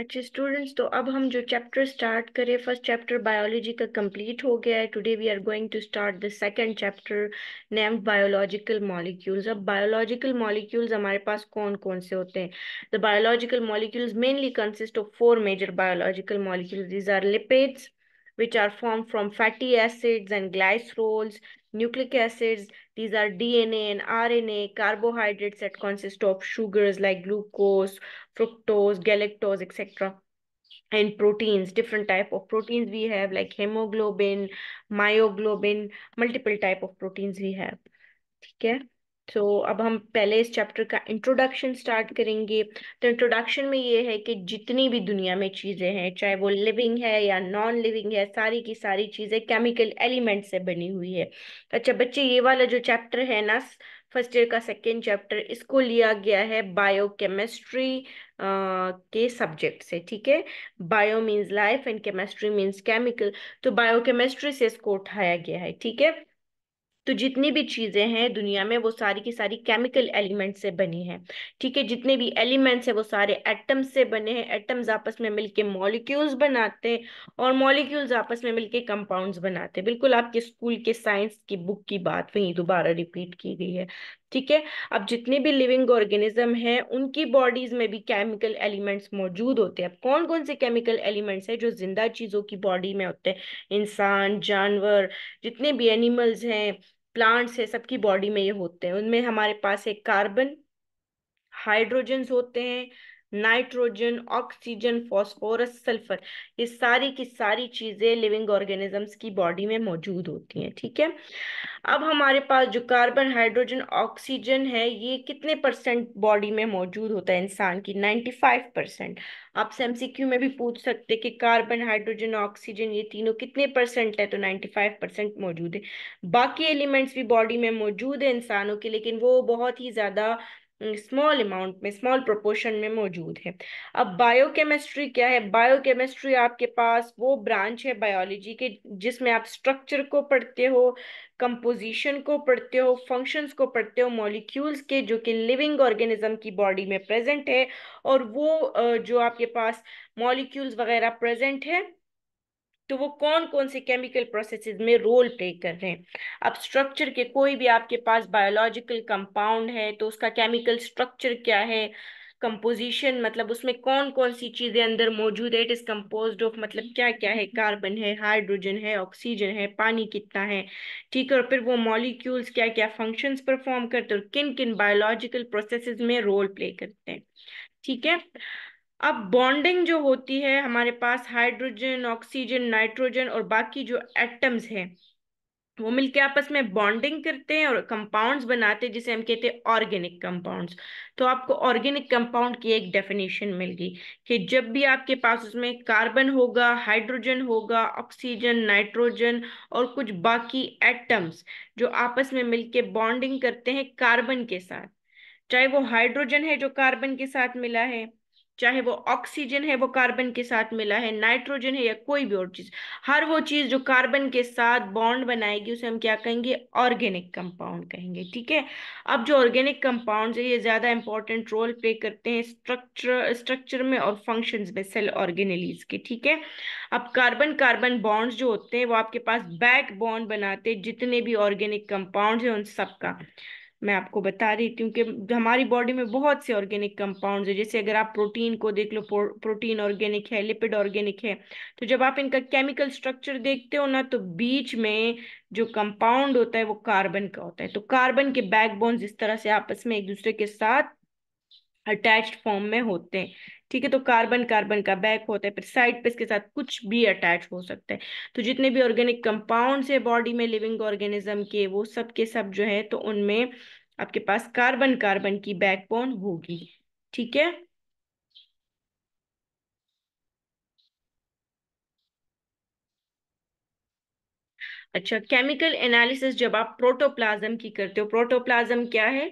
अच्छे स्टूडेंट्स तो अब हम जो चैप्टर स्टार्ट करें फर्स्ट चैप्टर बायोलॉजी का कंप्लीट हो गया है today we are going to start the second chapter name biological molecules अब बायोलॉजिकल मॉलिक्यूल्स हमारे पास कौन कौन से होते हैं the biological molecules mainly consist of four major biological molecule these are lipids which are form from fatty acids and glycerols nucleic acids These are DNA and RNA, carbohydrates that consist of sugars like glucose, fructose, galactose, etc. And proteins, different type of proteins we have like hemoglobin, myoglobin, multiple type of proteins we have. Okay. तो अब हम पहले इस chapter का introduction start करेंगे तो introduction में ये है कि जितनी भी दुनिया में चीज़ें हैं चाहे वो लिविंग है या नॉन लिविंग है सारी की सारी चीज़ें केमिकल एलिमेंट से बनी हुई है अच्छा बच्चे ये वाला जो चैप्टर है ना फर्स्ट ईयर का सेकेंड चैप्टर इसको लिया गया है बायोकेमिस्ट्री के सब्जेक्ट से ठीक है bio means life and chemistry means chemical तो बायोकेमिस्ट्री से इसको उठाया गया है ठीक है तो जितनी भी चीज़ें हैं दुनिया में वो सारी की सारी केमिकल एलिमेंट से बनी हैं ठीक है जितने भी एलिमेंट्स हैं वो सारे एटम्स से बने हैं एटम्स आपस में मिलके मॉलिक्यूल्स बनाते हैं और मॉलिक्यूल्स आपस में मिलके कंपाउंड्स बनाते हैं बिल्कुल आपके स्कूल के साइंस की बुक की बात वहीं दोबारा रिपीट की गई है ठीक है अब जितने भी लिविंग ऑर्गेनिज्म हैं उनकी बॉडीज में भी केमिकल एलिमेंट्स मौजूद होते हैं अब कौन कौन से केमिकल एलिमेंट्स हैं जो जिंदा चीज़ों की बॉडी में होते हैं इंसान जानवर जितने भी एनिमल्स हैं प्लांट्स है सबकी बॉडी में ये होते हैं उनमें हमारे पास एक कार्बन हाइड्रोजन्स होते हैं नाइट्रोजन ऑक्सीजन फॉस्फोरस सल्फर ये सारी की सारी चीज़ें लिविंग ऑर्गेनिजम्स की बॉडी में मौजूद होती हैं ठीक है अब हमारे पास जो कार्बन हाइड्रोजन ऑक्सीजन है ये कितने परसेंट बॉडी में मौजूद होता है इंसान की नाइन्टी फाइव परसेंट आप एम सी क्यू में भी पूछ सकते कि कार्बन हाइड्रोजन ऑक्सीजन ये तीनों कितने परसेंट है तो नाइन्टी फाइव परसेंट मौजूद है बाकी एलिमेंट्स भी बॉडी में मौजूद है इंसानों के लेकिन वो बहुत ही ज़्यादा स्मॉल हम्म, अमाउंट में स्मॉल प्रोपोर्शन में मौजूद है अब बायोकेमिस्ट्री क्या है बायोकेमिस्ट्री आपके पास वो ब्रांच है बायोलॉजी के जिसमें आप स्ट्रक्चर को पढ़ते हो कंपोजिशन को पढ़ते हो फंक्शंस को पढ़ते हो मॉलिक्यूल्स के जो कि लिविंग ऑर्गेनिज्म की बॉडी में प्रेजेंट है और वो जो आपके पास मॉलिक्यूल्स वगैरह प्रेजेंट है तो वो कौन कौन से केमिकल प्रोसेसेस में रोल प्ले कर रहे हैं अब स्ट्रक्चर के कोई भी आपके पास बायोलॉजिकल कंपाउंड है तो उसका केमिकल स्ट्रक्चर क्या है कंपोजिशन मतलब उसमें कौन कौन सी चीज़ें अंदर मौजूद है इट इज़ कम्पोज ऑफ मतलब क्या क्या है कार्बन है हाइड्रोजन है ऑक्सीजन है पानी कितना है ठीक है और फिर वो मॉलिक्यूल्स क्या क्या फंक्शंस परफॉर्म करते हैं और किन किन बायोलॉजिकल प्रोसेसेस में रोल प्ले करते हैं ठीक है अब बॉन्डिंग जो होती है हमारे पास हाइड्रोजन ऑक्सीजन नाइट्रोजन और बाकी जो एटम्स हैं वो मिलके आपस में बॉन्डिंग करते हैं और कंपाउंड्स बनाते हैं जिसे हम कहते हैं ऑर्गेनिक कंपाउंड्स तो आपको ऑर्गेनिक कंपाउंड की एक डेफिनेशन मिल गई कि जब भी आपके पास उसमें कार्बन होगा हाइड्रोजन होगा ऑक्सीजन नाइट्रोजन और कुछ बाकी एटम्स जो आपस में मिलके बॉन्डिंग करते हैं कार्बन के साथ चाहे वो हाइड्रोजन है जो कार्बन के साथ मिला है चाहे वो ऑक्सीजन है वो कार्बन के साथ मिला है नाइट्रोजन है या कोई भी और चीज हर वो चीज जो कार्बन के साथ बॉन्ड बनाएगी उसे हम क्या कहेंगे ऑर्गेनिक कंपाउंड कहेंगे ठीक है अब जो ऑर्गेनिक कंपाउंड है ये ज्यादा इंपॉर्टेंट रोल प्ले करते हैं स्ट्रक्चर स्ट्रक्चर में और फंक्शन में सेल ऑर्गेनलीज के ठीक है अब कार्बन कार्बन बॉन्ड्स जो होते हैं वो आपके पास बैक बॉन्ड बनाते जितने भी ऑर्गेनिक कंपाउंड है उन सबका मैं आपको बता रही थी क्योंकि हमारी बॉडी में बहुत से ऑर्गेनिक कंपाउंड्स है जैसे अगर आप प्रोटीन को देख लो प्रोटीन ऑर्गेनिक है लिपिड ऑर्गेनिक है तो जब आप इनका केमिकल स्ट्रक्चर देखते हो ना तो बीच में जो कंपाउंड होता है वो कार्बन का होता है तो कार्बन के बैकबोन्स इस तरह से आपस में एक दूसरे के साथ अटैच्ड फॉर्म में होते हैं ठीक है तो कार्बन कार्बन का बैक होता है फिर साइड पे इसके साथ कुछ भी अटैच हो सकता है तो जितने भी ऑर्गेनिक कंपाउंड्स है बॉडी में लिविंग ऑर्गेनिज्म के वो सब के सब जो है तो उनमें आपके पास कार्बन कार्बन की बैकबोन होगी ठीक है अच्छा केमिकल एनालिसिस जब आप प्रोटोप्लाज्म की करते हो प्रोटोप्लाज्म क्या है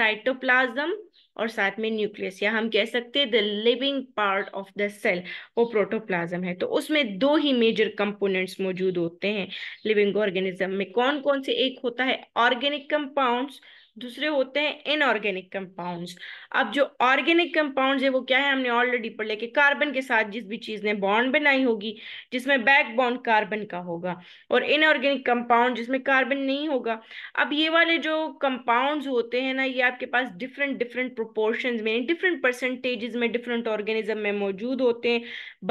साइटोप्लाज्म और साथ में न्यूक्लियस या हम कह सकते हैं the living part of the cell वो प्रोटोप्लाज्म है तो उसमें दो ही मेजर कंपोनेंट्स मौजूद होते हैं लिविंग ऑर्गेनिज्म में कौन कौन से एक होता है ऑर्गेनिक कंपाउंड्स दूसरे होते हैं इनऑर्गेनिक कंपाउंड्स अब जो ऑर्गेनिक कंपाउंड्स है वो क्या है हमने ऑलरेडी पढ़ लिया कि कार्बन के साथ जिस भी चीज ने बॉन्ड बनाई होगी जिसमें बैक बॉन्ड कार्बन का होगा और इनऑर्गेनिक कंपाउंड जिसमें कार्बन नहीं होगा अब ये वाले जो कंपाउंड्स होते हैं ना ये आपके पास डिफरेंट डिफरेंट प्रोपोर्शन में डिफरेंट परसेंटेजेस में डिफरेंट ऑर्गेनिज्म में मौजूद होते हैं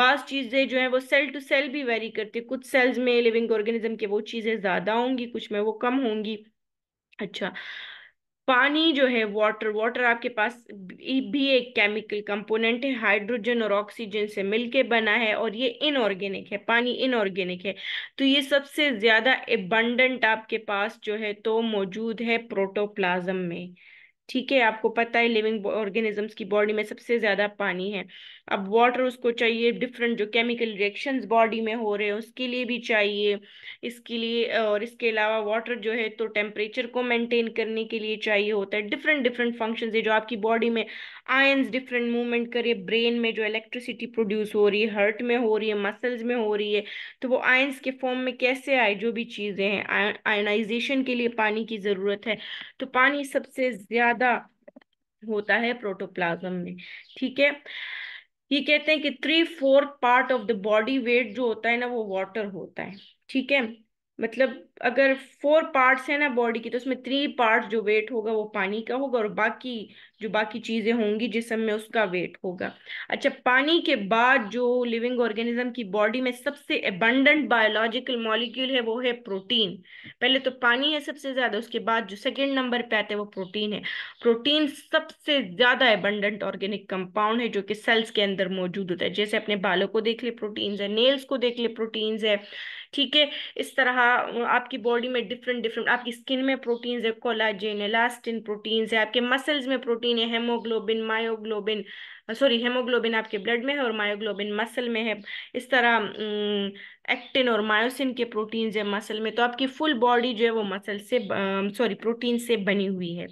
बास चीजें जो है वो सेल टू सेल भी वेरी करती है कुछ सेल्स में लिविंग ऑर्गेनिज्म के वो चीजें ज्यादा होंगी कुछ में वो कम होंगी अच्छा पानी जो है वाटर वाटर आपके पास भी एक केमिकल कंपोनेंट है हाइड्रोजन और ऑक्सीजन से मिलके बना है और ये इनऑर्गेनिक है पानी इनऑर्गेनिक है तो ये सबसे ज़्यादा एबंडेंट आपके पास जो है तो मौजूद है प्रोटोप्लाज्म में ठीक है आपको पता है लिविंग ऑर्गेनिजम्स की बॉडी में सबसे ज़्यादा पानी है अब वाटर उसको चाहिए डिफरेंट जो केमिकल रिएक्शंस बॉडी में हो रहे हैं उसके लिए भी चाहिए इसके लिए और इसके अलावा वाटर जो है तो टेम्परेचर को मेंटेन करने के लिए चाहिए होता है डिफरेंट डिफरेंट फंक्शंस है जो आपकी बॉडी में आयंस डिफरेंट मूवमेंट करे ब्रेन में जो इलेक्ट्रिसिटी प्रोड्यूस हो रही है हर्ट में हो रही है मसल्स में हो रही है तो वो आयंस के फॉर्म में कैसे आए जो भी चीज़ें हैं आयनाइजेशन के लिए पानी की ज़रूरत है तो पानी सबसे ज़्यादा होता है प्रोटोप्लाज्म में ठीक है ये कहते हैं कि three fourth part of the body weight जो होता है ना वो वाटर होता है ठीक है मतलब अगर फोर पार्ट्स है ना बॉडी की तो उसमें थ्री पार्ट जो वेट होगा वो पानी का होगा और बाकी जो बाकी चीज़ें होंगी जिसम में उसका वेट होगा अच्छा पानी के बाद जो लिविंग ऑर्गेनिज्म की बॉडी में सबसे एबंडेंट बायोलॉजिकल मॉलिक्यूल है वो है प्रोटीन पहले तो पानी है सबसे ज़्यादा उसके बाद जो सेकेंड नंबर पे आते हैं वो प्रोटीन है प्रोटीन सबसे ज़्यादा एबंडेंट ऑर्गेनिक कंपाउंड है जो कि सेल्स के अंदर मौजूद होता है जैसे अपने बालों को देख ले प्रोटीन्स है नेल्स को देख ले प्रोटीन्स है ठीक है इस तरह आपकी बॉडी में डिफरेंट डिफरेंट आपकी स्किन में प्रोटीन्स है कोलाजिन एलास्टिन प्रोटीन्स है आपके मसल्स में प्रोटीन है हेमोग्लोबिन मायोग्लोबिन सॉरी हेमोग्लोबिन आपके ब्लड में है और मायोग्लोबिन मसल में है इस तरह एक्टिन और मायोसिन के प्रोटीन्स है मसल में तो आपकी फुल बॉडी जो है वो मसल से सॉरी प्रोटीन से बनी हुई है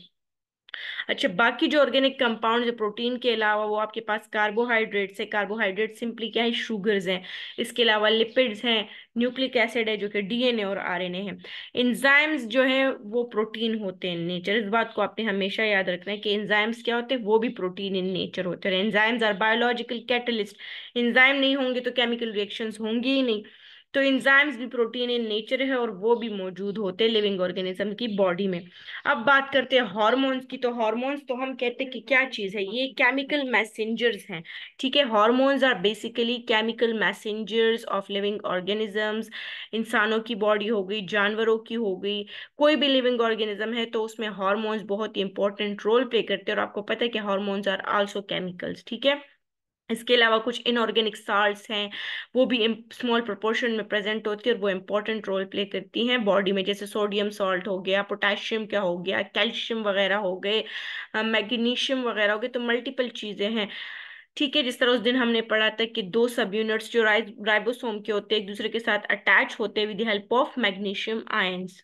अच्छा बाकी जो ऑर्गेनिक कंपाउंड जो प्रोटीन के अलावा वो आपके पास कार्बोहाइड्रेट्स है कार्बोहाइड्रेट सिंपली क्या है शुगर्स हैं इसके अलावा लिपिड्स हैं न्यूक्लिक एसिड है जो कि डीएनए और आरएनए है इंजाइम्स जो है वो प्रोटीन होते हैं नेचर इस बात को आपने हमेशा याद रखना है कि इंजाइम्स क्या होते हैं वो भी प्रोटीन इन नेचर होते हैं enzymes are biological catalyst enzyme नहीं होंगे तो केमिकल रिएक्शन होंगी ही नहीं तो इंजाइम्स भी प्रोटीन इन नेचर है और वो भी मौजूद होते हैं लिविंग ऑर्गेनिज्म की बॉडी में अब बात करते हैं हॉर्मोन्स की तो हॉर्मोन्स तो हम कहते हैं कि क्या चीज़ है ये केमिकल मैसेंजर्स हैं ठीक है hormones are basically chemical messengers of living organisms इंसानों की बॉडी हो गई जानवरों की हो गई कोई भी लिविंग ऑर्गेनिज्म है तो उसमें हॉर्मोन्स बहुत ही इंपॉर्टेंट रोल प्ले करते हैं और आपको पता है कि हॉर्मोन्स आर आल्सो केमिकल्स ठीक है इसके अलावा कुछ इनऑर्गेनिक साल्ट्स हैं वो भी स्मॉल प्रोपोर्शन में प्रेजेंट होती है और वो इम्पोर्टेंट रोल प्ले करती हैं बॉडी में जैसे सोडियम सॉल्ट हो गया पोटेशियम क्या हो गया कैल्शियम वगैरह हो गए मैग्नीशियम वगैरह हो गए तो मल्टीपल चीज़ें हैं ठीक है जिस तरह उस दिन हमने पढ़ा था कि दो सब यूनिट्स जो राइबोसोम के होते हैं एक दूसरे के साथ अटैच होते हैं with help of magnesium ions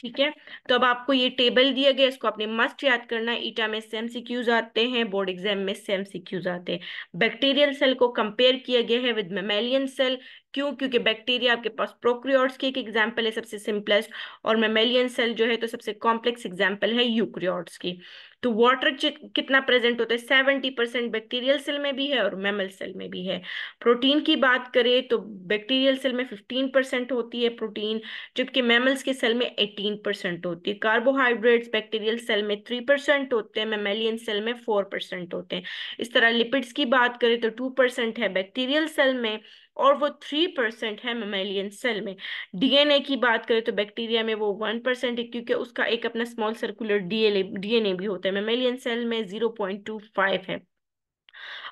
ठीक है तो अब आपको ये टेबल दिया गया इसको आपने मस्ट याद करना ईटा में सेम सिक्यूज आते हैं बोर्ड एग्जाम में सेम सिक्यूज आते हैं बैक्टीरियल सेल को कंपेयर किया गया है विद मेमेलियन सेल क्यों क्योंकि बैक्टीरिया आपके पास प्रोक्रियोट्स की एक एग्जाम्पल है सबसे सिंपलेस्ट और मेमेलियन सेल जो है तो सबसे कॉम्प्लेक्स एग्जाम्पल है यूक्रियोट्स की तो वाटर कितना प्रेजेंट होता है सेवेंटी परसेंट बैक्टीरियल सेल में भी है और मेमल सेल में भी है प्रोटीन की बात करें तो बैक्टीरियल सेल में फिफ्टीन परसेंट होती है प्रोटीन जबकि मेमल्स के सेल में एटीन परसेंट होती है कार्बोहाइड्रेट्स बैक्टीरियल सेल में थ्री परसेंट होते हैं मेमेलियन सेल में फोर परसेंट होते हैं इस तरह लिपिड्स की बात करें तो टू परसेंट है बैक्टीरियल सेल में और वो थ्री परसेंट है ममेलियन सेल में डीएनए की बात करें तो बैक्टीरिया में वो वन परसेंट है क्योंकि उसका एक अपना स्मॉल सर्कुलर डीएनए डीएनए भी होता है ममेलियन सेल में जीरो पॉइंट टू फाइव है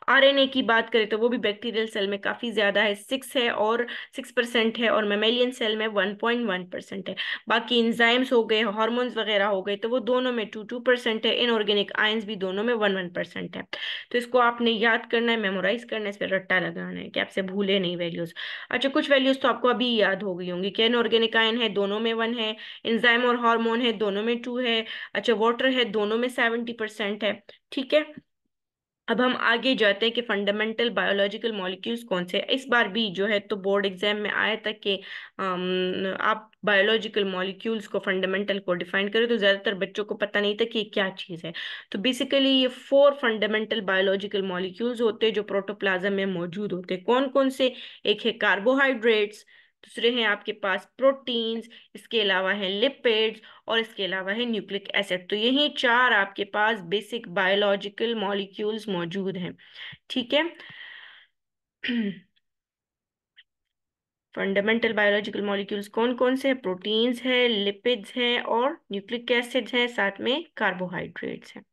आरएनए की बात करें तो वो भी बैक्टीरियल सेल में काफ़ी ज़्यादा है सिक्स है और सिक्स परसेंट है और मेमेलियन सेल में वन पॉइंट वन परसेंट है बाकी इंजाइम्स हो गए हॉर्मोन्स वगैरह हो गए तो वो दोनों में टू टू परसेंट है इनऑर्गेनिक आयन्स भी दोनों में वन वन परसेंट है तो इसको आपने याद करना है मेमोराइज करना है इस पर रट्टा लगाना है कि आपसे भूले नहीं वैल्यूज़ अच्छा कुछ वैल्यूज़ तो आपको अभी याद हो गई होंगी कि इनऑर्गेनिक आयन है दोनों में वन है इंजाइम और हार्मोन है दोनों में टू है अच्छा वाटर है दोनों में सेवेंटी परसेंट है ठीक है अब हम आगे जाते हैं कि फंडामेंटल बायोलॉजिकल मॉलिक्यूल्स कौन से इस बार भी जो है तो बोर्ड एग्जाम में आया था कि आप बायोलॉजिकल मॉलिक्यूल्स को फंडामेंटल को डिफाइन करें तो ज़्यादातर बच्चों को पता नहीं था कि ये क्या चीज़ है तो बेसिकली ये फोर फंडामेंटल बायोलॉजिकल मॉलिक्यूल्स होते हैं जो प्रोटोप्लाज्म में मौजूद होते हैं कौन कौन से एक है कार्बोहाइड्रेट्स दूसरे हैं आपके पास प्रोटीन्स इसके अलावा है लिपिड्स और इसके अलावा है न्यूक्लिक एसिड तो यही चार आपके पास बेसिक बायोलॉजिकल मॉलिक्यूल्स मौजूद हैं ठीक है फंडामेंटल बायोलॉजिकल मॉलिक्यूल्स कौन कौन से हैं प्रोटीन्स हैं लिपिड्स हैं और न्यूक्लिक एसिड्स हैं साथ में कार्बोहाइड्रेट्स हैं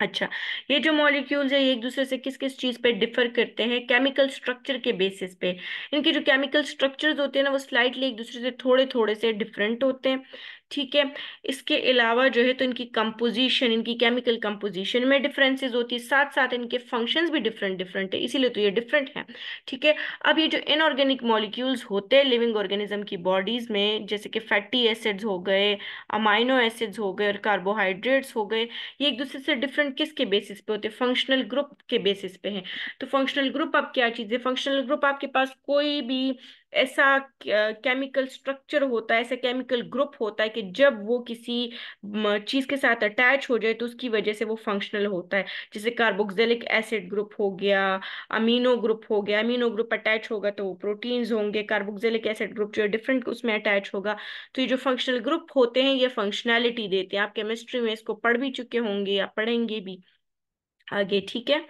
अच्छा ये जो मॉलिक्यूल्स है एक दूसरे से किस किस चीज़ पे डिफर करते हैं केमिकल स्ट्रक्चर के बेसिस पे इनके जो केमिकल स्ट्रक्चर्स होते हैं ना वो स्लाइटली एक दूसरे से थोड़े थोड़े से डिफरेंट होते हैं ठीक है इसके अलावा जो है तो इनकी कंपोजिशन इनकी केमिकल कंपोजिशन में डिफरेंसेस होती है साथ साथ इनके फंक्शंस भी डिफरेंट डिफरेंट है इसीलिए तो ये डिफरेंट है ठीक है अब ये जो इनऑर्गेनिक मॉलिक्यूल्स होते हैं लिविंग ऑर्गेनिज्म की बॉडीज़ में जैसे कि फैटी एसिड्स हो गए अमाइनो एसिड्स हो गए और कार्बोहाइड्रेट्स हो गए ये एक दूसरे से डिफरेंट किसके बेसिस पे होते हैं फंक्शनल ग्रुप के बेसिस पे हैं तो फंक्शनल ग्रुप अब क्या चीज़ है फंक्शनल ग्रुप आपके पास कोई भी ऐसा केमिकल स्ट्रक्चर होता है ऐसा केमिकल ग्रुप होता है कि जब वो किसी चीज़ के साथ अटैच हो जाए तो उसकी वजह से वो फंक्शनल होता है जैसे कार्बोक्सिलिक एसिड ग्रुप हो गया अमीनो ग्रुप हो गया अमीनो ग्रुप अटैच होगा तो वो प्रोटीन्स होंगे कार्बोक्सिलिक एसिड ग्रुप जो है डिफरेंट उसमें अटैच होगा तो ये जो फंक्शनल ग्रुप होते हैं ये फंक्शनैलिटी देते हैं आप केमिस्ट्री में इसको पढ़ भी चुके होंगे या पढ़ेंगे भी आगे ठीक है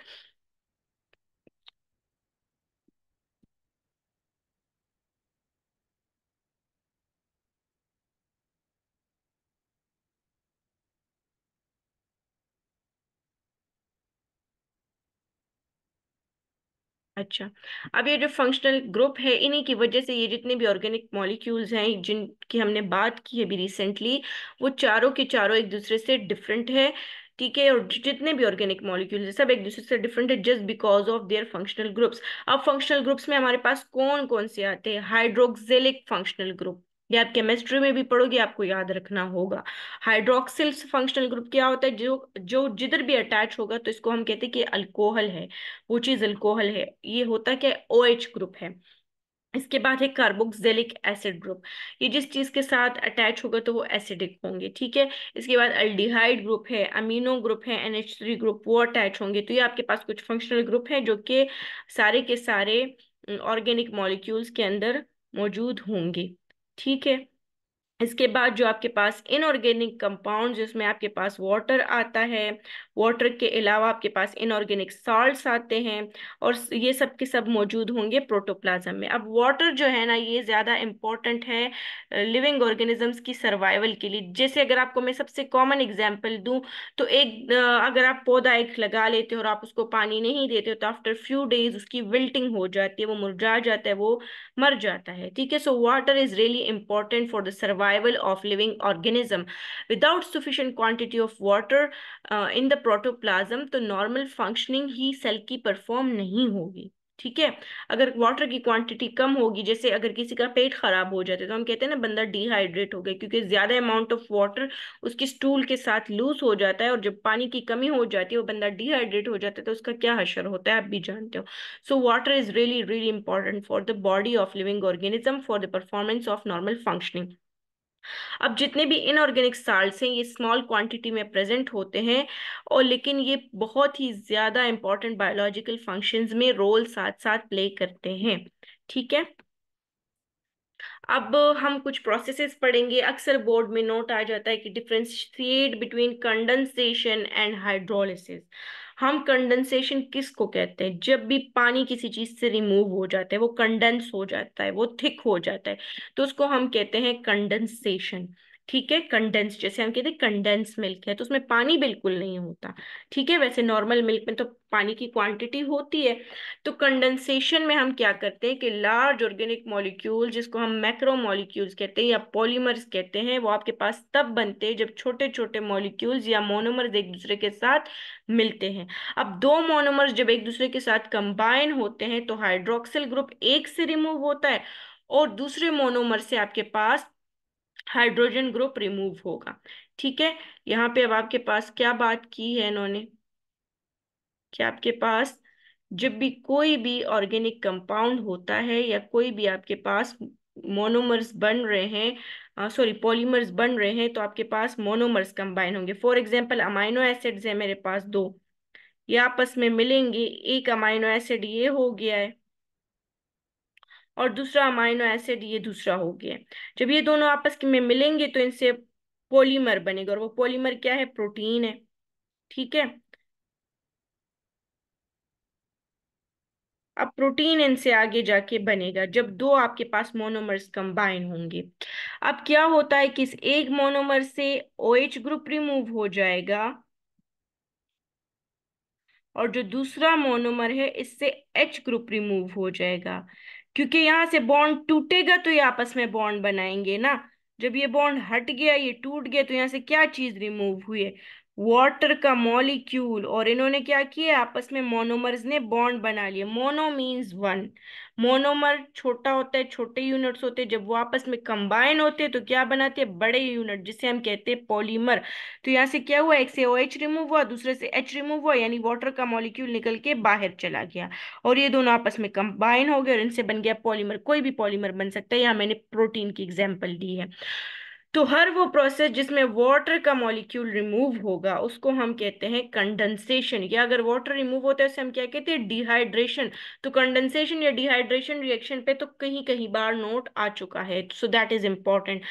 अच्छा अब ये जो फंक्शनल ग्रुप है इन्हीं की वजह से ये जितने भी ऑर्गेनिक मॉलिक्यूल्स हैं जिनकी हमने बात की है अभी रिसेंटली वो चारों के चारों एक दूसरे से डिफरेंट है ठीक है और जितने भी ऑर्गेनिक मॉलिक्यूल है सब एक दूसरे से डिफरेंट है just because of their functional groups अब फंक्शनल ग्रुप्स में हमारे पास कौन कौन से आते हैं हाइड्रोक्सिलिक फंक्शनल ग्रुप ये आप केमिस्ट्री में भी पढ़ोगे आपको याद रखना होगा हाइड्रोक्सिल फंक्शनल ग्रुप क्या होता है जो जो जिधर भी अटैच होगा तो इसको हम कहते हैं कि अल्कोहल है वो चीज अल्कोहल है ये होता क्या ओ एच ग्रुप है इसके बाद है कार्बोक्सिलिक एसिड ग्रुप ये जिस चीज के साथ अटैच होगा तो वो एसिडिक होंगे ठीक है इसके बाद अल्डिहाइड ग्रुप है अमीनो ग्रुप है एनएच थ्री ग्रुप वो अटैच होंगे तो ये आपके पास कुछ फंक्शनल ग्रुप है जो कि सारे के सारे ऑर्गेनिक मॉलिक्यूल्स के अंदर मौजूद होंगे ठीक है इसके बाद जो आपके पास इनऑर्गेनिक कंपाउंड जिसमें आपके पास वाटर आता है वाटर के अलावा आपके पास इनऑर्गेनिक सॉल्ट्स आते हैं और ये सब के सब मौजूद होंगे प्रोटोप्लाज्म में अब वाटर जो है ना ये ज़्यादा इम्पॉर्टेंट है लिविंग ऑर्गेनिजम्स की सर्वाइवल के लिए जैसे अगर आपको मैं सबसे कॉमन एग्जाम्पल दूँ तो एक अगर आप पौधा एक लगा लेते हो और आप उसको पानी नहीं देते हो तो आफ्टर फ्यू डेज उसकी विल्टिंग हो जाती है वो मुरझा जाता है वो मर जाता है ठीक है so water is really important for the survival survival of living organism. Without sufficient quantity of water uh, in the protoplasm, तो normal functioning ही cell की perform नहीं होगी ठीक है अगर वाटर की क्वांटिटी कम होगी जैसे अगर किसी का पेट खराब हो जाता है तो हम कहते हैं ना बंदा डिहाइड्रेट हो गया क्योंकि ज्यादा अमाउंट ऑफ वाटर उसके स्टूल के साथ लूज हो जाता है और जब पानी की कमी हो जाती है वो बंदा डिहाइड्रेट हो जाता है तो उसका क्या हशर होता है आप भी जानते हो so water is really really important for the body of living organism for the performance of normal functioning अब जितने भी इनऑर्गेनिक साल्ट हैं ये स्मॉल क्वांटिटी में प्रेजेंट होते हैं और लेकिन ये बहुत ही ज़्यादा इम्पॉर्टेंट बायोलॉजिकल फंक्शंस में रोल साथ साथ प्ले करते हैं ठीक है अब हम कुछ प्रोसेसेस पढ़ेंगे अक्सर बोर्ड में नोट आ जाता है कि differentiate between condensation and hydrolysis हम कंडेंसेशन किस को कहते हैं जब भी पानी किसी चीज से रिमूव हो जाता है वो कंडेंस हो जाता है वो थिक हो जाता है तो उसको हम कहते हैं कंडेंसेशन ठीक है कंडेंस जैसे हम कहते हैं कंडेंस मिल्क है तो उसमें पानी बिल्कुल नहीं होता ठीक है वैसे नॉर्मल मिल्क में तो पानी की क्वांटिटी होती है तो कंडेंसेशन में हम क्या करते हैं कि लार्ज ऑर्गेनिक मॉलिक्यूल जिसको हम मैक्रो मॉलिक्यूल्स कहते हैं या पॉलीमर्स कहते हैं वो आपके पास तब बनते हैं जब छोटे छोटे मॉलिक्यूल्स या मोनोमर्स एक दूसरे के साथ मिलते हैं अब दो मोनोमर्स जब एक दूसरे के साथ कंबाइन होते हैं तो हाइड्रोक्सिल ग्रुप एक से रिमूव होता है और दूसरे मोनोमर से आपके पास हाइड्रोजन ग्रुप रिमूव होगा ठीक है यहाँ पे अब आपके पास क्या बात की है इन्होंने कि आपके पास जब भी कोई भी ऑर्गेनिक कंपाउंड होता है या कोई भी आपके पास मोनोमर्स बन रहे हैं सॉरी पॉलीमर्स बन रहे हैं तो आपके पास मोनोमर्स कंबाइन होंगे फॉर एग्जांपल अमाइनो एसिड्स है मेरे पास दो ये आपस में मिलेंगे एक अमाइनो एसिड ये हो गया है और दूसरा अमाइनो एसिड ये दूसरा हो गया जब ये दोनों आपस में मिलेंगे तो इनसे पॉलीमर बनेगा और वो पॉलीमर क्या है प्रोटीन है ठीक है अब प्रोटीन इनसे आगे जाके बनेगा जब दो आपके पास मोनोमर्स कंबाइन होंगे अब क्या होता है कि इस एक मोनोमर से ओ OH ग्रुप रिमूव हो जाएगा और जो दूसरा मोनोमर है इससे एच ग्रुप रिमूव हो जाएगा क्योंकि यहाँ से बॉन्ड टूटेगा तो ये आपस में बॉन्ड बनाएंगे ना जब ये बॉन्ड हट गया ये टूट गया तो यहाँ से क्या चीज रिमूव हुई है वाटर का मॉलिक्यूल और इन्होंने क्या किया आपस में मोनोमर्स ने बॉन्ड बना लिए मोनो मीन्स वन मोनोमर छोटा होता है छोटे यूनिट्स होते हैं जब वो आपस में कंबाइन होते हैं तो क्या बनाते हैं बड़े यूनिट जिसे हम कहते हैं पॉलीमर तो यहाँ से क्या हुआ एक से ओ एच रिमूव हुआ दूसरे से एच रिमूव हुआ यानी वाटर का मॉलिक्यूल निकल के बाहर चला गया और ये दोनों आपस में कंबाइन हो गए और इनसे बन गया पॉलीमर कोई भी पॉलीमर बन सकता है यहाँ मैंने प्रोटीन की एग्जाम्पल दी है तो हर वो प्रोसेस जिसमें वाटर का मॉलिक्यूल रिमूव होगा उसको हम कहते हैं कंडेंसेशन या अगर वाटर रिमूव होता है उसे हम क्या कहते हैं डिहाइड्रेशन तो कंडेंसेशन या डिहाइड्रेशन रिएक्शन पे तो कहीं कहीं बार नोट आ चुका है सो दैट इज इंपॉर्टेंट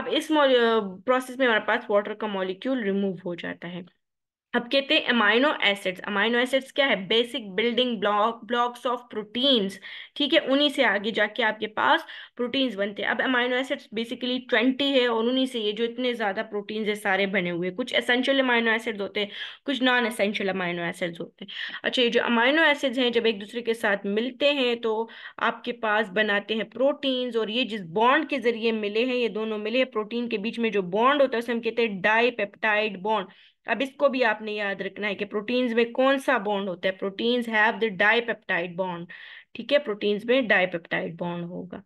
अब इस प्रोसेस में हमारे पास वाटर का मॉलिक्यूल रिमूव हो जाता है अब कहते हैं अमाइनो एसिड्स अमाइनो एसिड्स क्या है basic building block blocks of proteins ठीक है उन्हीं से आगे जाके आपके पास प्रोटीन्स बनते हैं अब अमाइनो एसिड्स बेसिकली ट्वेंटी है और उन्हीं से ये जो इतने ज़्यादा प्रोटीन्स है सारे बने हुए कुछ एसेंशियल अमाइनो एसिड्स होते हैं कुछ नॉन एसेंशियल अमाइनो एसिड्स होते हैं अच्छा ये जो अमाइनो एसिड्स हैं जब एक दूसरे के साथ मिलते हैं तो आपके पास बनाते हैं प्रोटीन्स और ये जिस बॉन्ड के जरिए मिले हैं ये दोनों मिले हैं प्रोटीन के बीच में जो बॉन्ड होता है उसे हम कहते हैं डाई बॉन्ड अब इसको भी आपने याद रखना है कि प्रोटीन्स में कौन सा बॉन्ड होता है proteins have the dipeptide bond ठीक है प्रोटीन्स में डाइपेप्टाइड बॉन्ड होगा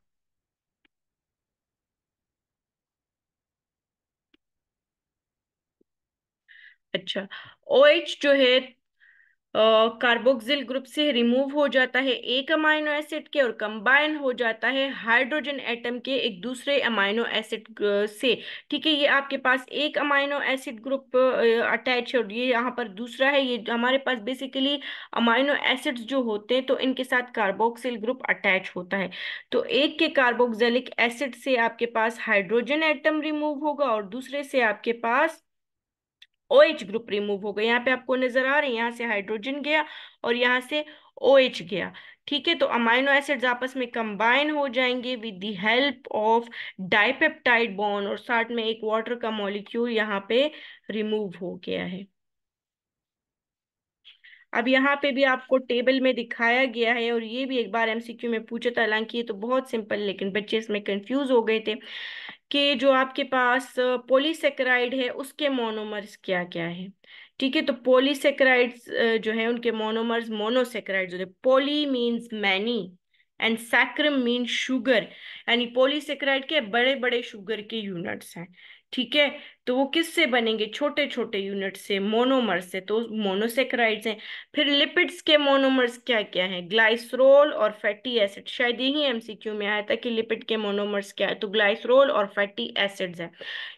अच्छा ओ OH जो है कार्बोक्सिल ग्रुप से रिमूव हो जाता है एक अमाइनो एसिड के और कंबाइन हो जाता है हाइड्रोजन एटम के एक दूसरे अमाइनो एसिड से ठीक है ये आपके पास एक अमाइनो एसिड ग्रुप अटैच है और ये यहाँ पर दूसरा है ये हमारे पास बेसिकली अमाइनो एसिड्स जो होते हैं तो इनके साथ कार्बोक्सिल ग्रुप अटैच होता है तो एक के कार्बोक्सिलिक एसिड से आपके पास हाइड्रोजन एटम रिमूव होगा और दूसरे से आपके पास ओ एच ग्रुप रिमूव हो गया यहाँ पे आपको नजर आ रहे हैं यहाँ से हाइड्रोजन गया और यहाँ से ओ एच गया ठीक है तो अमाइनो एसिड्स आपस में कंबाइन हो जाएंगे with the help of dipeptide bond और साथ में एक वाटर का मॉलिक्यूल यहाँ पे रिमूव हो गया है अब यहाँ पे भी आपको टेबल में दिखाया गया है और ये भी एक बार एमसीक्यू में पूछा था तो हालांकि ये तो बहुत सिंपल लेकिन बच्चे इसमें कंफ्यूज हो गए थे कि जो आपके पास पोलीसेक्राइड है उसके मोनोमर्स क्या क्या है ठीक है तो पोलीसेक्राइड्स जो है उनके मोनोमर्स मोनोसेक्राइड होते poly means many and saccharum mean sugar यानी पोलीसेक्राइड के बड़े बड़े शुगर के यूनिट्स हैं ठीक है तो वो किससे बनेंगे छोटे छोटे यूनिट से मोनोमर्स से तो मोनोसेक्राइड्स हैं फिर लिपिड्स के मोनोमर्स क्या क्या हैं ग्लाइसरोल और फैटी एसिड शायद यही एमसीक्यू में आया था कि लिपिड के मोनोमर्स क्या है तो ग्लाइसरोल और फैटी एसिड्स हैं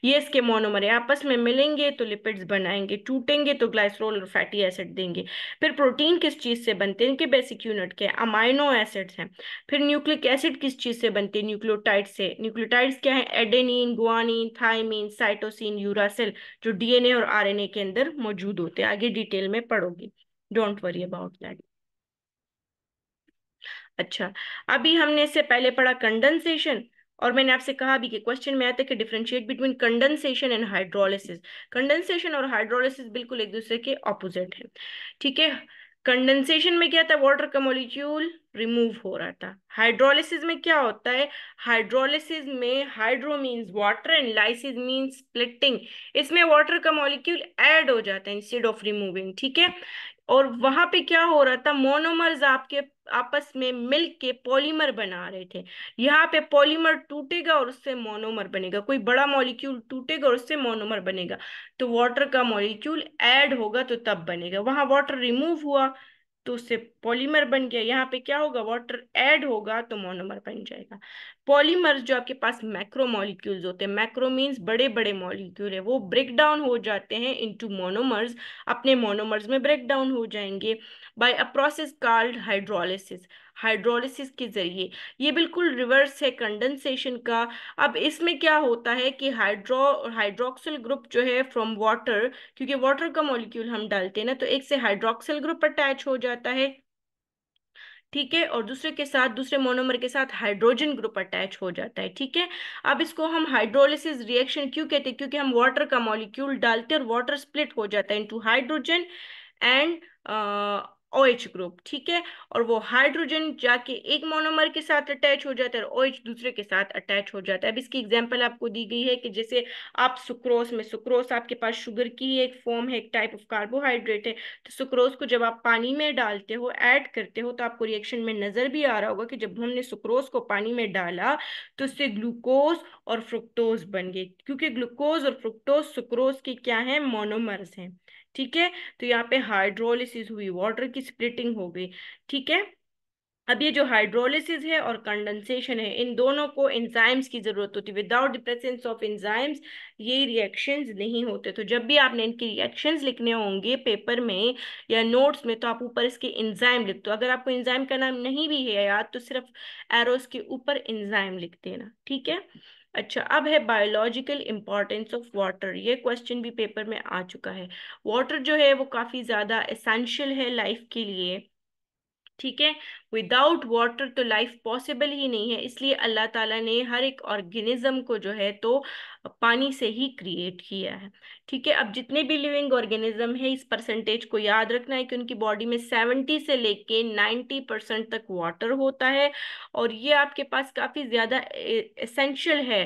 ये इसके मोनोमर है आपस में मिलेंगे तो लिपिड्स बनाएंगे टूटेंगे तो ग्लाइसरोल और फैटी एसिड देंगे फिर प्रोटीन किस चीज़ से बनते हैं इनके बेसिक यूनिट के अमाइनो एसिड्स हैं फिर न्यूक्लिक एसिड किस चीज़ से बनते हैं न्यूक्लियोटाइड से न्यूक्लियोटाइड्स क्या है adenine guanine thymine cytosine uracil जो डीएनए और आरएनए के अंदर मौजूद होते हैं आगे डिटेल में पढ़ोगे डोंट वरी अबाउट दैट अच्छा अभी हमने इससे पहले पढ़ा कंडेंसेशन और मैंने आपसे कहा भी कि क्वेश्चन में आया था कि differentiate between condensation and hydrolysis condensation और हाइड्रोलिसिस बिल्कुल एक दूसरे के ऑपोजिट है ठीक है कंडेंसेशन में क्या था वाटर का मोलिक्यूल रिमूव हो रहा था हाइड्रोलिसिस में क्या होता है हाइड्रोलिसिस में hydro means water and lysis means splitting इसमें वाटर का मॉलिक्यूल ऐड हो जाता है इंस्टेड ऑफ रिमूविंग ठीक है और वहां पे क्या हो रहा था मोनोमर्स आपके आपस में मिल के पॉलीमर बना रहे थे यहाँ पे पॉलीमर टूटेगा और उससे मोनोमर बनेगा कोई बड़ा मॉलिक्यूल टूटेगा और उससे मोनोमर बनेगा तो वाटर का मॉलिक्यूल ऐड होगा तो तब बनेगा वहां वाटर रिमूव हुआ तो उससे पॉलीमर बन गया यहाँ पे क्या होगा वाटर ऐड होगा तो मोनोमर बन जाएगा पॉलीमर जो आपके पास मैक्रो मॉलिक्यूल्स होते हैं मैक्रो मीन्स बड़े बड़े मॉलिक्यूल है वो ब्रेक डाउन हो जाते हैं इनटू मोनोमर्स अपने मोनोमर्स में ब्रेक डाउन हो जाएंगे by a process called hydrolysis hydrolysis के जरिए ये बिल्कुल रिवर्स है कंडेंसेशन का अब इसमें क्या होता है कि हाइड्रो हाइड्रोक्सिल ग्रुप जो है फ्रॉम वाटर क्योंकि वाटर का मॉलिक्यूल हम डालते हैं ना तो एक से हाइड्रोक्सिल ग्रुप अटैच हो जाता है ठीक है और दूसरे के साथ दूसरे मोनोमर के साथ हाइड्रोजन ग्रुप अटैच हो जाता है ठीक है अब इसको हम हाइड्रोलिसिस रिएक्शन क्यों कहते हैं क्योंकि हम वाटर का मॉलिक्यूल डालते हैं और वाटर स्प्लिट हो जाता है into hydrogen and O H group ठीक है और वो हाइड्रोजन जाके एक मोनोमर के साथ अटैच हो जाता है और एच OH दूसरे के साथ अटैच हो जाता है अब इसकी एग्जांपल आपको दी गई है कि जैसे आप सुक्रोस में सुक्रोस आपके पास शुगर की ही एक फॉर्म है एक टाइप ऑफ कार्बोहाइड्रेट है तो सुक्रोस को जब आप पानी में डालते हो ऐड करते हो तो आपको रिएक्शन में नजर भी आ रहा होगा कि जब हमने सुक्रोस को पानी में डाला तो उससे ग्लूकोज और फ्रुक्टोज बन गए क्योंकि ग्लूकोज और फ्रुक्टोज सुक्रोज के क्या है मोनोमर्स हैं ठीक है तो यहाँ पे हाइड्रोलिसिस हुई वाटर की स्प्लिटिंग हो गई ठीक है अब ये जो हाइड्रोलिसिस है और कंडेंसेशन है इन दोनों को एंजाइम्स की ज़रूरत होती है without the presence of enzymes ये रिएक्शंस नहीं होते तो जब भी आपने इनके रिएक्शंस लिखने होंगे पेपर में या नोट्स में तो आप ऊपर इसके एंजाइम लिख दो अगर आपको एंजाइम का नाम नहीं भी है याद तो सिर्फ एरोस के ऊपर एंजाइम लिख देना ठीक है अच्छा अब है बायोलॉजिकल इम्पॉर्टेंस ऑफ वाटर ये क्वेश्चन भी पेपर में आ चुका है वाटर जो है वो काफ़ी ज़्यादा एसेंशियल है लाइफ के लिए ठीक है विदाउट वाटर तो लाइफ पॉसिबल ही नहीं है इसलिए अल्लाह ताला ने हर एक ऑर्गेनिज्म को जो है तो पानी से ही क्रिएट किया है ठीक है अब जितने भी लिविंग ऑर्गेनिज्म है इस परसेंटेज को याद रखना है कि उनकी बॉडी में सेवेंटी से लेके नाइन्टी परसेंट तक वाटर होता है और ये आपके पास काफ़ी ज़्यादा एसेंशियल है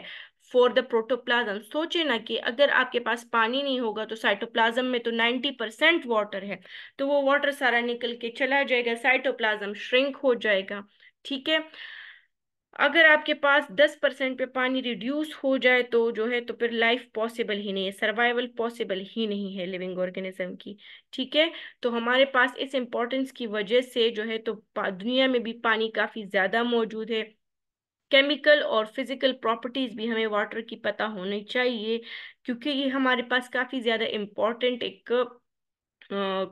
फॉर द प्रोटोप्लाज्म सोचे ना कि अगर आपके पास पानी नहीं होगा तो साइटोप्लाज्म में तो 90 परसेंट वाटर है तो वो वाटर सारा निकल के चला जाएगा साइटोप्लाज्म श्रिंक हो जाएगा ठीक है अगर आपके पास 10 परसेंट पे पानी रिड्यूस हो जाए तो जो है तो फिर लाइफ पॉसिबल ही नहीं है सर्वाइवल पॉसिबल ही नहीं है लिविंग ऑर्गेनिज्म की ठीक है तो हमारे पास इस इम्पोर्टेंस की वजह से जो है तो दुनिया में भी पानी काफ़ी ज़्यादा मौजूद है केमिकल और फिजिकल प्रॉपर्टीज़ भी हमें वाटर की पता होनी चाहिए क्योंकि ये हमारे पास काफ़ी ज़्यादा इम्पॉर्टेंट एक आ,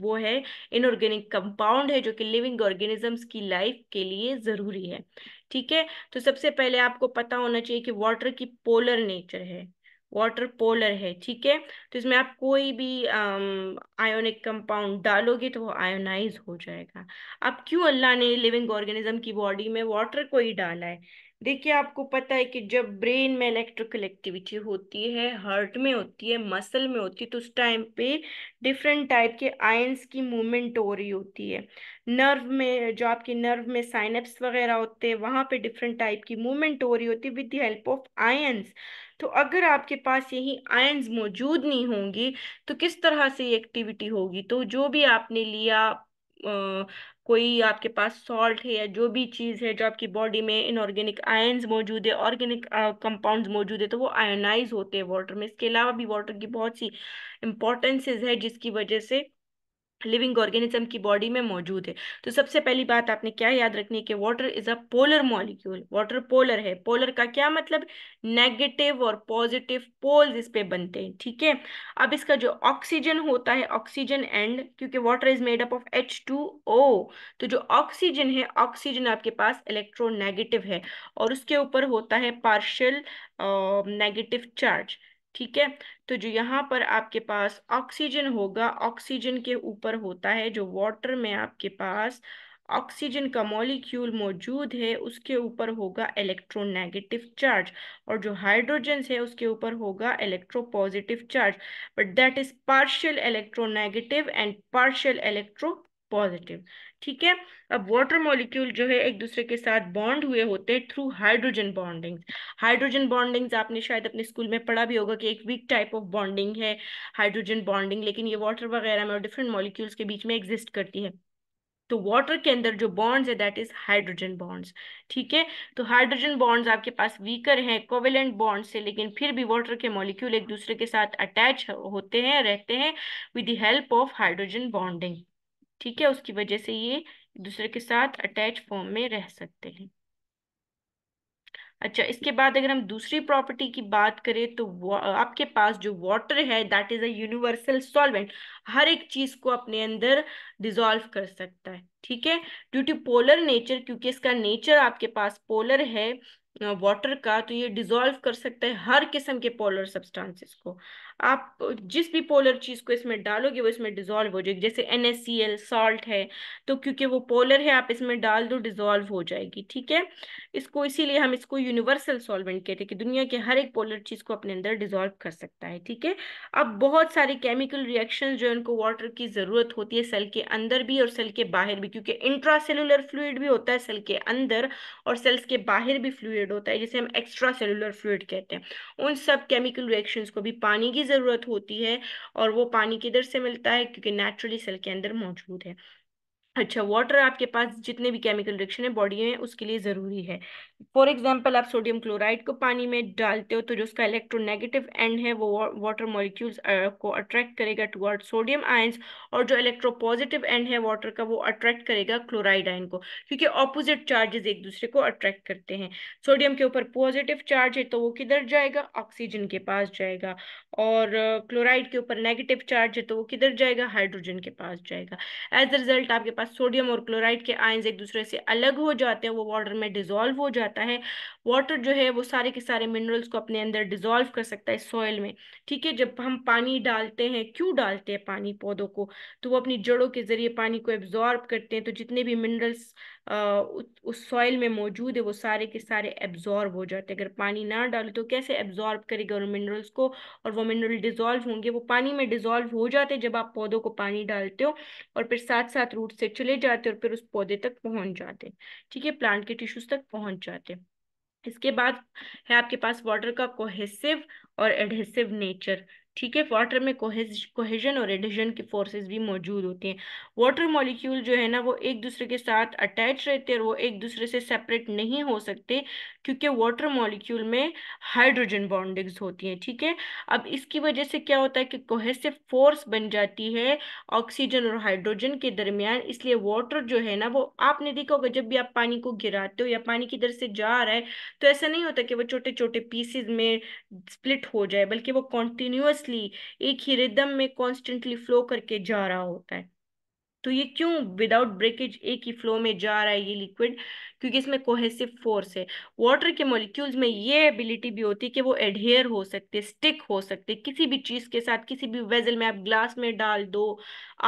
वो है इनऑर्गेनिक कंपाउंड है जो कि लिविंग ऑर्गेनिजम्स की लाइफ के लिए ज़रूरी है ठीक है तो सबसे पहले आपको पता होना चाहिए कि वाटर की पोलर नेचर है वाटर पोलर है ठीक है तो इसमें आप कोई भी आयोनिक कंपाउंड डालोगे तो वो आयोनाइज हो जाएगा अब क्यों अल्लाह ने लिविंग ऑर्गेनिज्म की बॉडी में वाटर को ही डाला है देखिए आपको पता है कि जब ब्रेन में इलेक्ट्रिकल एक्टिविटी होती है हार्ट में होती है मसल में होती है तो उस टाइम पे डिफरेंट टाइप के आयंस की मूवमेंट हो रही होती है नर्व में जो आपके नर्व में साइनप्स वगैरह होते हैं वहाँ पे डिफरेंट टाइप की मूवमेंट हो रही होती है with the help of ions तो अगर आपके पास यही आयंस मौजूद नहीं होंगी तो किस तरह से ये एक्टिविटी होगी तो जो भी आपने लिया आ, कोई आपके पास सॉल्ट है या जो भी चीज़ है जो आपकी बॉडी में इनऑर्गेनिक आयंस मौजूद है ऑर्गेनिक कंपाउंड्स मौजूद है तो वो आयोनाइज होते हैं वाटर में इसके अलावा भी वाटर की बहुत सी इंपॉर्टेंसेज है जिसकी वजह से लिविंग ऑर्गेनिज्म की बॉडी में मौजूद है तो सबसे पहली बात आपने क्या याद रखनी है कि water is a polar molecule water polar है पोलर का क्या मतलब नेगेटिव और पॉजिटिव पोल्स इस पे बनते हैं ठीक है अब इसका जो ऑक्सीजन होता है ऑक्सीजन एंड क्योंकि water is made up of H two O तो जो ऑक्सीजन है ऑक्सीजन आपके पास इलेक्ट्रोनेगेटिव है और उसके ऊपर होता है पार्शल नेगेटिव चार्ज ठीक है तो जो यहाँ पर आपके पास ऑक्सीजन होगा ऑक्सीजन के ऊपर होता है जो वाटर में आपके पास ऑक्सीजन का मॉलिक्यूल मौजूद है उसके ऊपर होगा इलेक्ट्रोनेगेटिव चार्ज और जो हाइड्रोजन है उसके ऊपर होगा electropositive charge but that is partial electronegative and partial electropositive ठीक है अब वाटर मॉलिक्यूल जो है एक दूसरे के साथ बॉन्ड हुए होते हैं through hydrogen bonding hydrogen bonding आपने शायद अपने स्कूल में पढ़ा भी होगा कि एक वीक टाइप ऑफ बॉन्डिंग है हाइड्रोजन बॉन्डिंग लेकिन ये वाटर वगैरह में और डिफरेंट मॉलिक्यूल्स के बीच में एग्जिस्ट करती है तो वाटर के अंदर जो बॉन्ड्स है दैट इज हाइड्रोजन बॉन्ड्स ठीक है तो हाइड्रोजन बॉन्ड्स आपके पास वीकर हैं कोवेलेंट बॉन्ड्स से लेकिन फिर भी वाटर के मॉलिक्यूल एक दूसरे के साथ अटैच होते हैं रहते हैं with the help of hydrogen bonding ठीक है उसकी वजह से ये दूसरे के साथ अटैच फॉर्म में रह सकते हैं अच्छा इसके बाद अगर हम दूसरी प्रॉपर्टी की बात करें तो आपके पास जो वाटर है that is a universal solvent हर एक चीज को अपने अंदर डिजोल्व कर सकता है ठीक है ड्यू टू पोलर नेचर क्योंकि इसका नेचर आपके पास पोलर है वाटर का तो ये डिजोल्व कर सकता है हर किस्म के पोलर सब्सटेंसेस को आप जिस भी पोलर चीज़ को इसमें डालोगे वो इसमें डिजोल्व हो जाएगी जैसे एन सॉल्ट है तो क्योंकि वो पोलर है आप इसमें डाल दो डिजोल्व हो जाएगी ठीक है इसको इसीलिए हम इसको यूनिवर्सल सॉल्वेंट कहते हैं कि दुनिया के हर एक पोलर चीज़ को अपने अंदर डिजोल्व कर सकता है ठीक है अब बहुत सारे केमिकल रिएक्शन जो है उनको वाटर की ज़रूरत होती है सेल के अंदर भी और सेल के बाहर भी क्योंकि इंट्रासेलुलर फ्लूड भी होता है सेल के अंदर और सेल्स के बाहर भी फ्लूड होता है जिसे हम एक्स्ट्रा सेलुलर फ्लूड कहते हैं उन सब केमिकल रिएक्शन को भी पानी की ज़रूरत होती है और वो पानी किधर से मिलता है क्योंकि नेचुरली सेल के अंदर मौजूद है अच्छा वाटर आपके पास जितने भी केमिकल रिएक्शन है बॉडी में उसके लिए ज़रूरी है फॉर एग्जांपल आप सोडियम क्लोराइड को पानी में डालते हो तो जो उसका इलेक्ट्रोनेगेटिव एंड है वो वाटर मॉलिक्यूल्स को अट्रैक्ट करेगा टुवर्ड सोडियम आयंस और जो इलेक्ट्रो पॉजिटिव एंड है वाटर का वो अट्रैक्ट करेगा क्लोराइड आयन को क्योंकि ऑपोजिट चार्जेस एक दूसरे को अट्रैक्ट करते हैं सोडियम के ऊपर पॉजिटिव चार्ज है तो वो किधर जाएगा ऑक्सीजन के पास जाएगा और क्लोराइड के ऊपर नेगेटिव चार्ज है तो वो किधर जाएगा हाइड्रोजन के पास जाएगा एज अ रिजल्ट आपके पास सोडियम और क्लोराइड के आयन्स एक दूसरे से अलग हो जाते हैं वो वाटर में डिजोल्व हो जाता है वाटर जो है वो सारे के सारे मिनरल्स को अपने अंदर डिजोल्व कर सकता है सॉइल में ठीक है जब हम पानी डालते हैं क्यों डालते हैं पानी पौधों को तो वो अपनी जड़ों के जरिए पानी को एब्जॉर्ब करते हैं तो जितने भी मिनरल्स उस सॉइल में मौजूद है वो सारे के सारे एब्जॉर्ब हो जाते हैं अगर पानी ना डाले तो कैसे एब्जॉर्ब करेगा उन मिनरल्स को और वो मिनरल डिजॉल्व होंगे वो पानी में डिजॉल्व हो जाते हैं जब आप पौधों को पानी डालते हो और फिर साथ साथ रूट से चले जाते हो और फिर उस पौधे तक पहुंच जाते हैं ठीक है प्लांट के टिश्यूज तक पहुंच जाते हैं इसके बाद है आपके पास वाटर का कोहेसिव और एडहेसिव नेचर ठीक है वाटर में कोहेजन और एडिजन के फोर्सेस भी मौजूद होते हैं वाटर मॉलिक्यूल जो है ना वो एक दूसरे के साथ अटैच रहते हैं और वो एक दूसरे से सेपरेट नहीं हो सकते क्योंकि वाटर मॉलिक्यूल में हाइड्रोजन बॉन्डिंग्स होती हैं ठीक है थीके? अब इसकी वजह से क्या होता है कि कोहेसिव फोर्स बन जाती है ऑक्सीजन और हाइड्रोजन के दरमियान इसलिए वाटर जो है ना वो आपने देखा होगा जब भी आप पानी को गिराते हो या पानी किधर से जा रहा है तो ऐसा नहीं होता कि वो छोटे छोटे पीसेज में स्प्लिट हो जाए बल्कि वो कॉन्टिन्यूस कंटिन्यूसली एक ही रिदम में कॉन्स्टेंटली फ्लो करके जा रहा होता है तो ये क्यों विदाउट ब्रेकेज एक ही फ्लो में जा रहा है ये लिक्विड क्योंकि इसमें कोहेसिव फोर्स है वाटर के मॉलिक्यूल्स में ये एबिलिटी भी होती है कि वो एडहेयर हो सकते स्टिक हो सकते किसी भी चीज़ के साथ किसी भी वेजल में आप ग्लास में डाल दो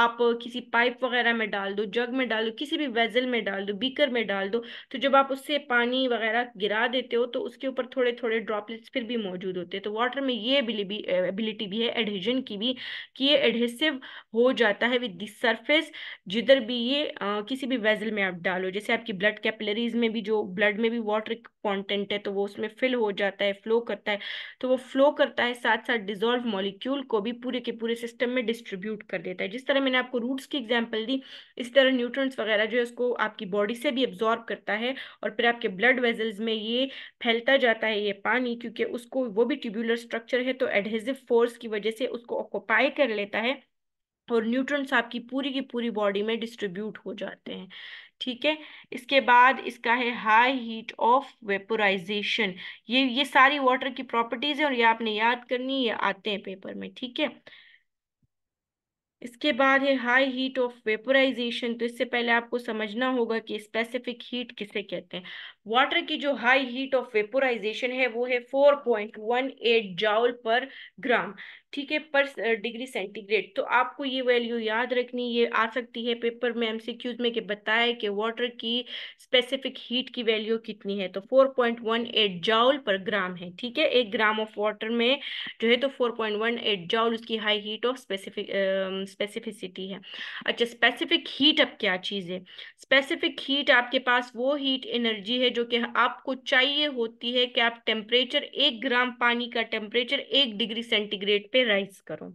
आप किसी पाइप वगैरह में डाल दो जग में डाल दो किसी भी वेजल में डाल दो बीकर में डाल दो तो जब आप उससे पानी वगैरह गिरा देते हो तो उसके ऊपर थोड़े थोड़े ड्रॉपलेट्स फिर भी मौजूद होते हैं तो वाटर में ये एबिलिटी भी है एडहेजन की भी कि ये एडहेसिव हो जाता है विद दिस सरफेस जिधर भी ये आ, किसी भी वेजल में आप डालो जैसे आपकी ब्लड कैपिलरीज में भी जो ब्लड में भी वाटर कॉन्टेंट है तो वो उसमें फिल हो जाता है फ्लो करता है तो वो फ्लो करता है साथ साथ डिजोल्व मॉलिक्यूल को भी पूरे के पूरे सिस्टम में डिस्ट्रीब्यूट कर देता है जिस तरह मैंने आपको रूट्स की एग्जाम्पल दी इस तरह न्यूट्रंट्स वगैरह जो है उसको आपकी बॉडी से भी एब्जॉर्ब करता है और फिर आपके ब्लड वेजल्स में ये फैलता जाता है ये पानी क्योंकि उसको वो भी ट्यूबुलर स्ट्रक्चर है तो एडहेजिव फोर्स की वजह से उसको ऑक्यूपाई कर लेता है और न्यूट्रंस आपकी पूरी की पूरी बॉडी में डिस्ट्रीब्यूट हो जाते हैं ठीक है इसके बाद इसका है हाई हीट ऑफ वेपोराइजेशन ये ये सारी वाटर की प्रॉपर्टीज है और ये आपने याद करनी ये आते हैं पेपर में ठीक है इसके बाद है हाई हीट ऑफ वेपोराइजेशन तो इससे पहले आपको समझना होगा कि स्पेसिफिक हीट किसे कहते हैं वाटर की जो हाई हीट ऑफ वेपोराइजेशन है वो है four point one eight joule पर ग्राम ठीक है पर डिग्री सेंटीग्रेड तो आपको ये वैल्यू याद रखनी ये आ सकती है पेपर में एमसीक्यूज में कि बताए कि वाटर की स्पेसिफिक हीट की वैल्यू कितनी है तो 4.18 जाउल पर ग्राम है ठीक है एक ग्राम ऑफ वाटर में जो है तो 4.18 जाउल उसकी high heat of specific specificity है अच्छा स्पेसिफिक हीट अब क्या चीज़ है स्पेसिफिक हीट आपके पास वो हीट एनर्जी है जो कि आपको चाहिए होती है कि आप टेम्परेचर एक ग्राम पानी का टेम्परेचर एक डिग्री सेंटीग्रेड पे राइज करो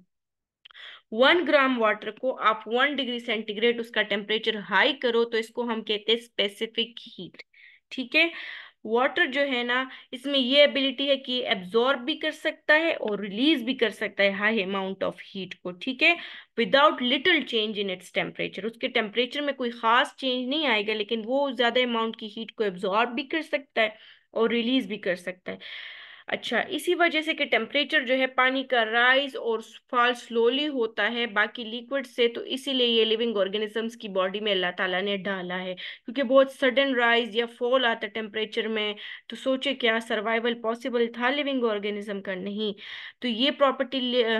वन ग्राम वाटर को आप वन डिग्री सेंटीग्रेड उसका टेम्परेचर हाई करो तो इसको हम कहते हैं स्पेसिफिक हीट ठीक है वाटर जो है ना इसमें ये एबिलिटी है कि एब्जॉर्ब भी कर सकता है और रिलीज भी कर सकता है हाई अमाउंट ऑफ हीट को ठीक है without little change in its temperature उसके टेम्परेचर में कोई खास चेंज नहीं आएगा लेकिन वो ज़्यादा अमाउंट की हीट को एब्जॉर्ब भी कर सकता है और रिलीज भी कर सकता है अच्छा इसी वजह से कि टेम्परेचर जो है पानी का राइज और फॉल स्लोली होता है बाकी लिक्विड से तो इसीलिए ये लिविंग ऑर्गेनिजम्स की बॉडी में अल्लाह ताला ने डाला है क्योंकि बहुत सडन राइज या फॉल आता है टेम्परेचर में तो सोचे क्या सर्वाइवल पॉसिबल था लिविंग ऑर्गेनिज्म का नहीं तो ये प्रॉपर्टी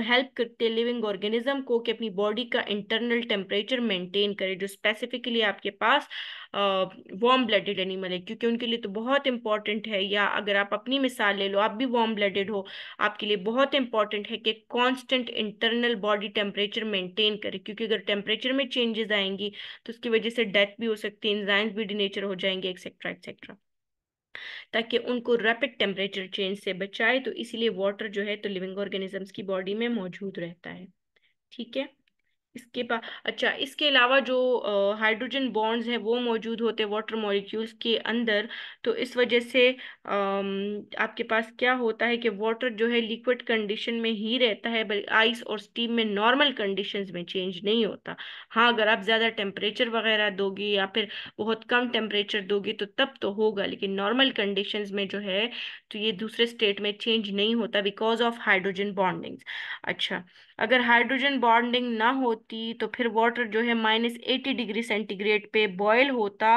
हेल्प करते लिविंग ऑर्गेनिज्म को कि अपनी बॉडी का इंटरनल टेम्परेचर मेंटेन करे जो स्पेसिफिकली आपके पास वार्म ब्लडेड एनिमल है क्योंकि उनके लिए तो बहुत इंपॉर्टेंट है या अगर आप अपनी मिसाल ले लो आप भी वार्म ब्लडेड हो आपके लिए बहुत इंपॉर्टेंट है कि constant internal body temperature maintain करें क्योंकि अगर टेम्परेचर में चेंजेस आएंगी तो उसकी वजह से डेथ भी हो सकती है इंजाइन भी डिनेचर हो जाएंगे एक्सेट्रा एक्सेट्रा ताकि उनको रैपिड टेम्परेचर चेंज से बचाए तो इसीलिए वाटर जो है तो लिविंग ऑर्गेनिजम्स की बॉडी में मौजूद रहता है ठीक है इसके पास अच्छा इसके अलावा जो हाइड्रोजन बॉन्ड्स हैं वो मौजूद होते हैं वाटर मॉलिक्यूल्स के अंदर तो इस वजह से आ, आपके पास क्या होता है कि वाटर जो है लिक्विड कंडीशन में ही रहता है बल्कि आइस और स्टीम में नॉर्मल कंडीशन में चेंज नहीं होता हाँ अगर आप ज़्यादा टेम्परेचर वगैरह दोगे या फिर बहुत कम टेम्परेचर दोगे तो तब तो होगा लेकिन नॉर्मल कंडीशन में जो है तो ये दूसरे स्टेट में चेंज नहीं होता बिकॉज ऑफ हाइड्रोजन बॉन्डिंग्स अच्छा अगर हाइड्रोजन बॉन्डिंग ना होती तो फिर वाटर जो है माइनस एटी डिग्री सेंटीग्रेड पे बॉयल होता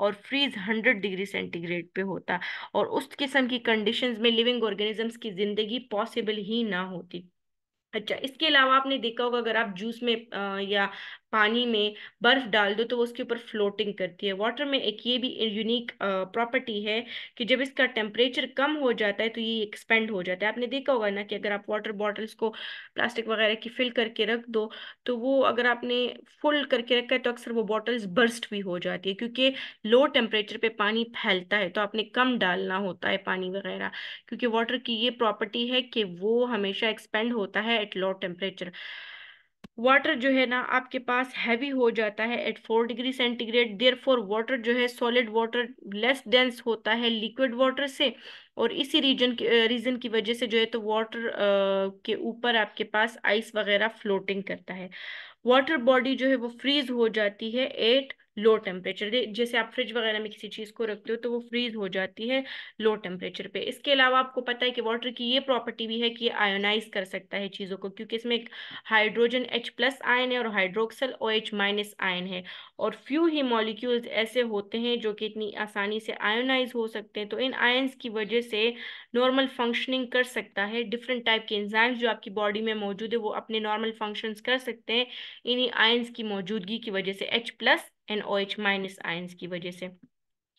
और फ्रीज हंड्रेड डिग्री सेंटीग्रेड पे होता और उस किस्म की कंडीशंस में लिविंग ऑर्गेनिजम्स की ज़िंदगी पॉसिबल ही ना होती अच्छा इसके अलावा आपने देखा होगा अगर आप जूस में आ, या पानी में बर्फ डाल दो तो वो उसके ऊपर फ्लोटिंग करती है वाटर में एक ये भी यूनिक प्रॉपर्टी है कि जब इसका टेम्परेचर कम हो जाता है तो ये एक्सपेंड हो जाता है आपने देखा होगा ना कि अगर आप वाटर बॉटल्स को प्लास्टिक वगैरह की फिल करके रख दो तो वो अगर आपने फुल करके रखा है तो अक्सर वो बॉटल्स बर्स्ट भी हो जाती है क्योंकि लो टेम्परेचर पर पानी फैलता है तो आपने कम डालना होता है पानी वगैरह क्योंकि वाटर की ये प्रॉपर्टी है कि वो हमेशा एक्सपेंड होता है एट लो टेम्परेचर वाटर जो है ना आपके पास हैवी हो जाता है at four degree centigrade therefore water जो है सॉलिड वाटर लेस डेंस होता है लिक्विड वाटर से और इसी रीजन रीजन की वजह से जो है तो वाटर के ऊपर आपके पास आइस वगैरह फ्लोटिंग करता है वाटर बॉडी जो है वो फ्रीज हो जाती है एट लो टेम्परेचर जैसे आप फ्रिज वगैरह में किसी चीज़ को रखते हो तो वो फ्रीज हो जाती है लो टेम्परेचर पे इसके अलावा आपको पता है कि वाटर की ये प्रॉपर्टी भी है कि ये आयोनाइज कर सकता है चीज़ों को क्योंकि इसमें एक हाइड्रोजन एच प्लस आयन है और hydroxyl O H minus ion है और फ्यू ही मॉलिक्यूल्स ऐसे होते हैं जो कि इतनी आसानी से आयोनाइज हो सकते हैं तो इन आयन्स की वजह से नॉर्मल फंक्शनिंग कर सकता है डिफरेंट टाइप के एंजाइम्स जो आपकी बॉडी में मौजूद है वो अपने नॉर्मल फंक्शंस कर सकते हैं इन्हीं आयन्स की मौजूदगी की वजह से H plus and O H minus ions की वजह से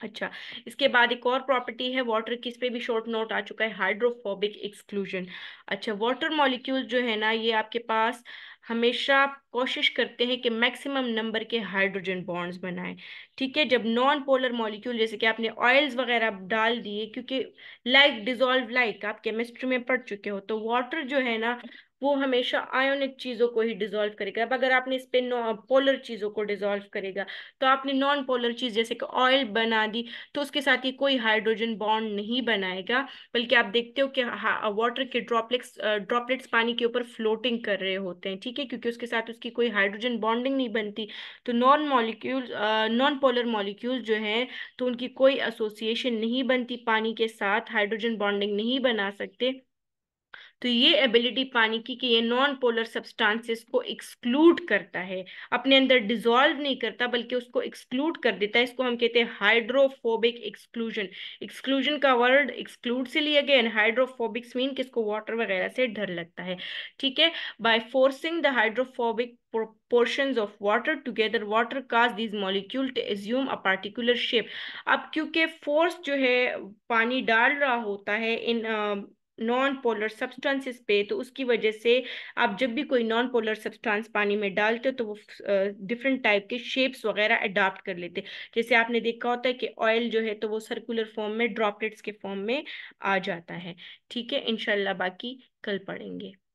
अच्छा इसके बाद एक और प्रॉपर्टी है वाटर किस पे भी शॉर्ट नोट आ चुका है हाइड्रोफोबिक एक्सक्लूजन अच्छा वाटर मॉलिक्यूल जो है ना ये आपके पास हमेशा कोशिश करते हैं कि मैक्सिमम नंबर के हाइड्रोजन बॉन्ड्स बनाए ठीक है जब नॉन पोलर मॉलिक्यूल जैसे कि आपने ऑयल्स वगैरह डाल दिए क्योंकि लाइक डिजोल्व लाइक आप केमिस्ट्री में पढ़ चुके हो तो वाटर जो है ना वो हमेशा आयोनिक चीज़ों को ही डिजोल्व करेगा अब अगर आपने इस पर पोलर चीज़ों को डिजोल्व करेगा तो आपने नॉन पोलर चीज़ जैसे कि ऑयल बना दी तो उसके साथ ही कोई हाइड्रोजन बॉन्ड नहीं बनाएगा बल्कि आप देखते हो कि वाटर के ड्रॉपलेट्स ड्रॉपलेट्स पानी के ऊपर फ्लोटिंग कर रहे होते हैं ठीक है क्योंकि उसके साथ उसकी कोई हाइड्रोजन बॉन्डिंग नहीं बनती तो non molecule non polar molecule जो हैं तो उनकी कोई एसोसिएशन नहीं बनती पानी के साथ हाइड्रोजन बॉन्डिंग नहीं बना सकते तो ये एबिलिटी पानी की कि ये नॉन पोलर सब्सटेंसेस को एक्सक्लूड करता है अपने अंदर डिजोल्व नहीं करता बल्कि उसको एक्सक्लूड कर देता है इसको हम कहते हैं हाइड्रोफोबिक एक्सक्लूजन एक्सक्लूजन का वर्ड एक्सक्लूड से लिया गया एंड हाइड्रोफोबिक्स मीन कि इसको वाटर वगैरह से डर लगता है ठीक है by forcing the hydrophobic portion of water together water cause these molecule to assume a particular shape अब क्योंकि फोर्स जो है पानी डाल रहा होता है इन नॉन पोलर सब्सटेंसेस पे तो उसकी वजह से आप जब भी कोई नॉन पोलर सब्सटेंस पानी में डालते हो तो वो डिफरेंट टाइप के शेप्स वगैरह अडाप्ट कर लेते जैसे आपने देखा होता है कि ऑयल जो है तो वो सर्कुलर फॉर्म में ड्रॉपलेट्स के फॉर्म में आ जाता है ठीक है इनशाला बाकी कल पढ़ेंगे